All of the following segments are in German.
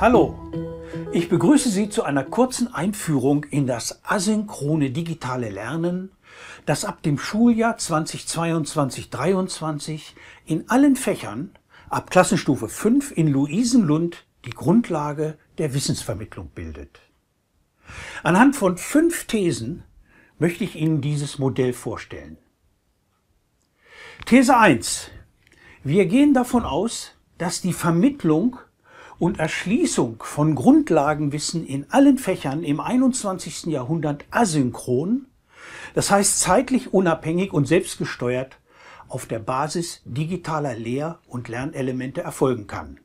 Hallo, ich begrüße Sie zu einer kurzen Einführung in das asynchrone digitale Lernen, das ab dem Schuljahr 2022-23 in allen Fächern ab Klassenstufe 5 in Luisenlund die Grundlage der Wissensvermittlung bildet. Anhand von fünf Thesen möchte ich Ihnen dieses Modell vorstellen. These 1. Wir gehen davon aus, dass die Vermittlung und Erschließung von Grundlagenwissen in allen Fächern im 21. Jahrhundert asynchron, das heißt zeitlich unabhängig und selbstgesteuert, auf der Basis digitaler Lehr- und Lernelemente erfolgen kann.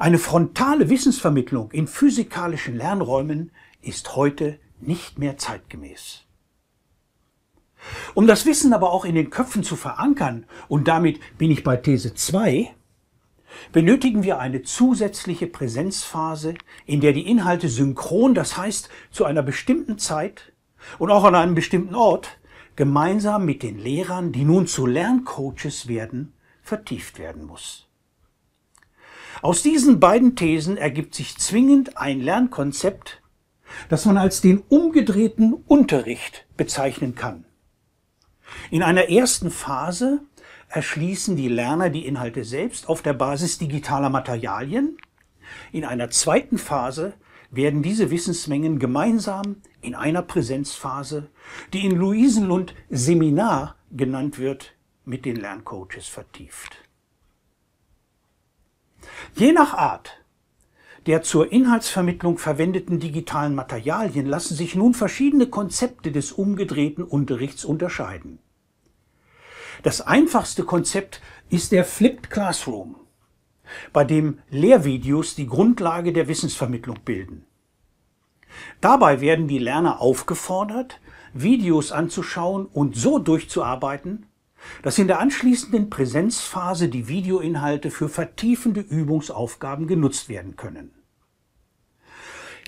Eine frontale Wissensvermittlung in physikalischen Lernräumen ist heute nicht mehr zeitgemäß. Um das Wissen aber auch in den Köpfen zu verankern, und damit bin ich bei These 2, benötigen wir eine zusätzliche Präsenzphase, in der die Inhalte synchron, das heißt zu einer bestimmten Zeit und auch an einem bestimmten Ort, gemeinsam mit den Lehrern, die nun zu Lerncoaches werden, vertieft werden muss. Aus diesen beiden Thesen ergibt sich zwingend ein Lernkonzept, das man als den umgedrehten Unterricht bezeichnen kann. In einer ersten Phase erschließen die Lerner die Inhalte selbst auf der Basis digitaler Materialien. In einer zweiten Phase werden diese Wissensmengen gemeinsam in einer Präsenzphase, die in Luisenlund Seminar genannt wird, mit den Lerncoaches vertieft. Je nach Art der zur Inhaltsvermittlung verwendeten digitalen Materialien lassen sich nun verschiedene Konzepte des umgedrehten Unterrichts unterscheiden. Das einfachste Konzept ist der Flipped Classroom, bei dem Lehrvideos die Grundlage der Wissensvermittlung bilden. Dabei werden die Lerner aufgefordert, Videos anzuschauen und so durchzuarbeiten, dass in der anschließenden Präsenzphase die Videoinhalte für vertiefende Übungsaufgaben genutzt werden können.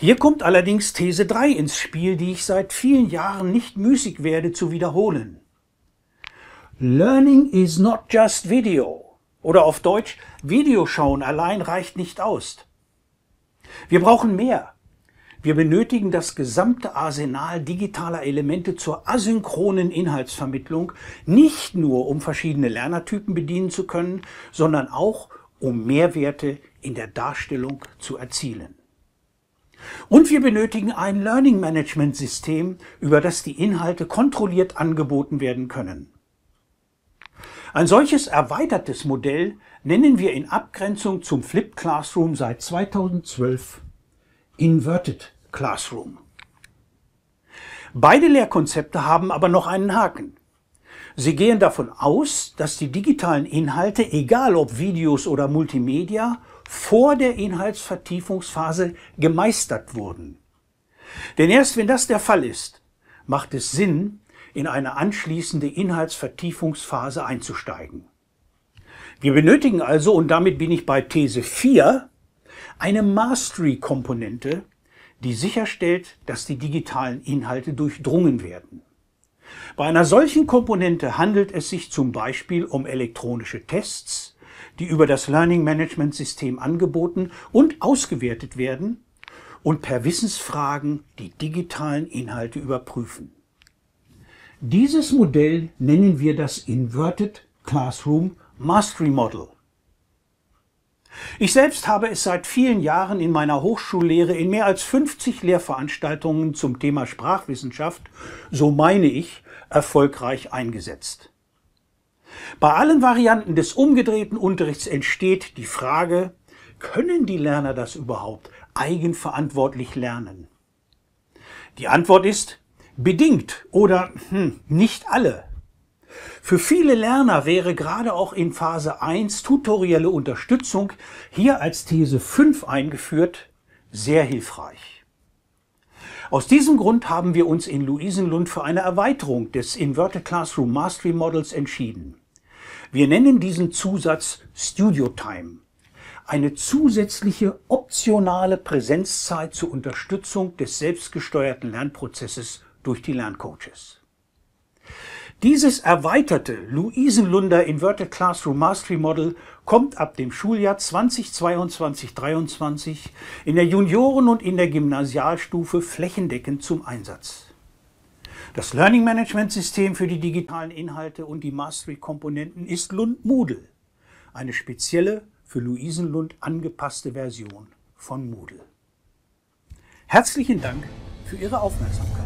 Hier kommt allerdings These 3 ins Spiel, die ich seit vielen Jahren nicht müßig werde zu wiederholen. Learning is not just video. Oder auf Deutsch, Videoschauen allein reicht nicht aus. Wir brauchen mehr. Wir benötigen das gesamte Arsenal digitaler Elemente zur asynchronen Inhaltsvermittlung, nicht nur um verschiedene Lernertypen bedienen zu können, sondern auch um Mehrwerte in der Darstellung zu erzielen. Und wir benötigen ein Learning Management System, über das die Inhalte kontrolliert angeboten werden können. Ein solches erweitertes Modell nennen wir in Abgrenzung zum Flipped Classroom seit 2012 Inverted Classroom. Beide Lehrkonzepte haben aber noch einen Haken. Sie gehen davon aus, dass die digitalen Inhalte, egal ob Videos oder Multimedia, vor der Inhaltsvertiefungsphase gemeistert wurden. Denn erst wenn das der Fall ist, macht es Sinn, in eine anschließende Inhaltsvertiefungsphase einzusteigen. Wir benötigen also, und damit bin ich bei These 4, eine Mastery-Komponente, die sicherstellt, dass die digitalen Inhalte durchdrungen werden. Bei einer solchen Komponente handelt es sich zum Beispiel um elektronische Tests, die über das Learning Management System angeboten und ausgewertet werden und per Wissensfragen die digitalen Inhalte überprüfen. Dieses Modell nennen wir das Inverted Classroom Mastery Model. Ich selbst habe es seit vielen Jahren in meiner Hochschullehre in mehr als 50 Lehrveranstaltungen zum Thema Sprachwissenschaft, so meine ich, erfolgreich eingesetzt. Bei allen Varianten des umgedrehten Unterrichts entsteht die Frage, können die Lerner das überhaupt eigenverantwortlich lernen? Die Antwort ist Bedingt oder hm, nicht alle. Für viele Lerner wäre gerade auch in Phase 1 tutorielle Unterstützung hier als These 5 eingeführt sehr hilfreich. Aus diesem Grund haben wir uns in Luisenlund für eine Erweiterung des Inverted Classroom Mastery Models entschieden. Wir nennen diesen Zusatz Studio Time, eine zusätzliche optionale Präsenzzeit zur Unterstützung des selbstgesteuerten Lernprozesses durch die Lerncoaches. Dieses erweiterte Luisenlunder Inverted Classroom Mastery Model kommt ab dem Schuljahr 2022-23 in der Junioren- und in der Gymnasialstufe flächendeckend zum Einsatz. Das Learning Management System für die digitalen Inhalte und die Mastery Komponenten ist Lund Moodle, eine spezielle für Luisenlund angepasste Version von Moodle. Herzlichen Dank für Ihre Aufmerksamkeit.